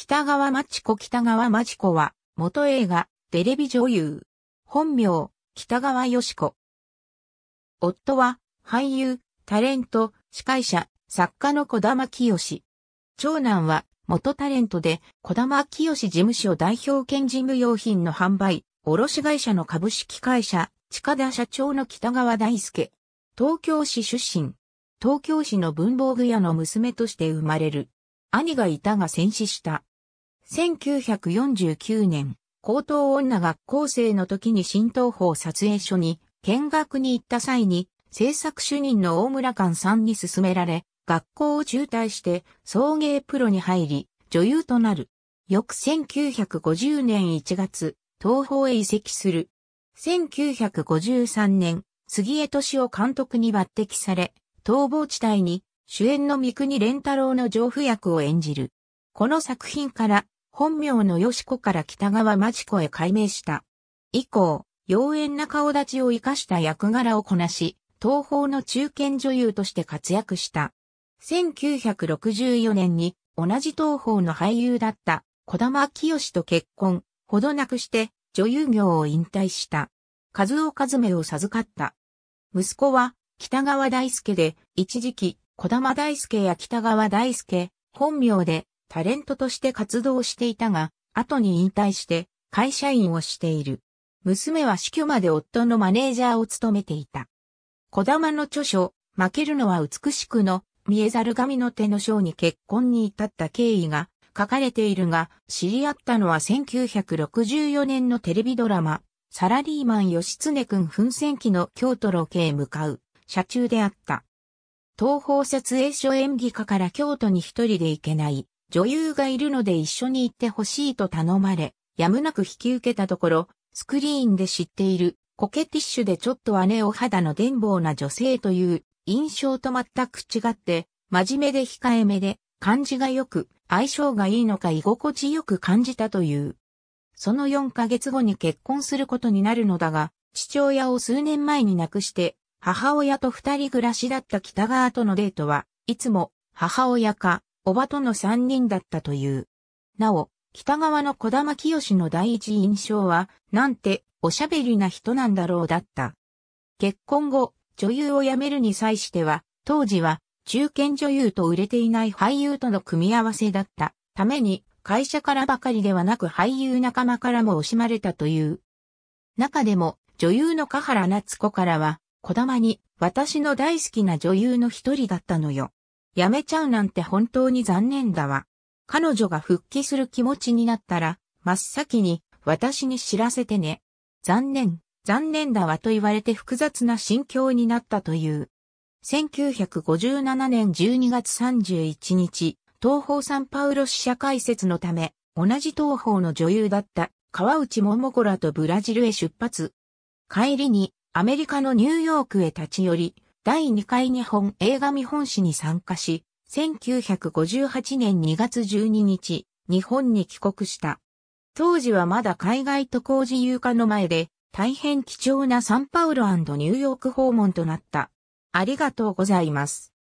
北川町子北川町子は、元映画、テレビ女優。本名、北川よし子。夫は、俳優、タレント、司会者、作家の小玉清。長男は、元タレントで、小玉清事務所代表兼事務用品の販売、卸会社の株式会社、近田社長の北川大輔。東京市出身。東京市の文房具屋の娘として生まれる。兄がいたが戦死した。1949年、高等女学校生の時に新東宝撮影所に見学に行った際に、制作主任の大村館さんに勧められ、学校を中退して送迎プロに入り、女優となる。翌1950年1月、東宝へ移籍する。1953年、杉江敏夫監督に抜擢され、逃亡地帯に主演の三国連太郎の情婦役を演じる。この作品から本名の吉子から北川町子へ改名した。以降、妖艶な顔立ちを生かした役柄をこなし、東方の中堅女優として活躍した。1964年に同じ東方の俳優だった小玉清と結婚、ほどなくして女優業を引退した。和夫和めを授かった。息子は北川大輔で、一時期小玉大輔や北川大輔、本名でタレントとして活動していたが、後に引退して会社員をしている。娘は死去まで夫のマネージャーを務めていた。小玉の著書、負けるのは美しくの、見えざる神の手の章に結婚に至った経緯が書かれているが、知り合ったのは1964年のテレビドラマ、サラリーマン吉常くん奮戦記の京都ロケへ向かう、車中であった。東方撮影所演技家から京都に一人で行けない、女優がいるので一緒に行ってほしいと頼まれ、やむなく引き受けたところ、スクリーンで知っている、コケティッシュでちょっと姉お肌の伝望な女性という印象と全く違って、真面目で控えめで、感じが良く、相性がいいのか居心地よく感じたという。その4ヶ月後に結婚することになるのだが、父親を数年前に亡くして、母親と二人暮らしだった北川とのデートは、いつも母親かおばとの三人だったという。なお、北側の小玉清の第一印象は、なんて、おしゃべりな人なんだろうだった。結婚後、女優を辞めるに際しては、当時は、中堅女優と売れていない俳優との組み合わせだったために、会社からばかりではなく俳優仲間からも惜しまれたという。中でも、女優の香原夏子からは、小玉に、私の大好きな女優の一人だったのよ。やめちゃうなんて本当に残念だわ。彼女が復帰する気持ちになったら、真っ先に私に知らせてね。残念、残念だわと言われて複雑な心境になったという。1957年12月31日、東方サンパウロ支社解説のため、同じ東方の女優だった川内桃子らとブラジルへ出発。帰りにアメリカのニューヨークへ立ち寄り、第2回日本映画見本誌に参加し、1958年2月12日、日本に帰国した。当時はまだ海外渡航自由化の前で、大変貴重なサンパウロニューヨーク訪問となった。ありがとうございます。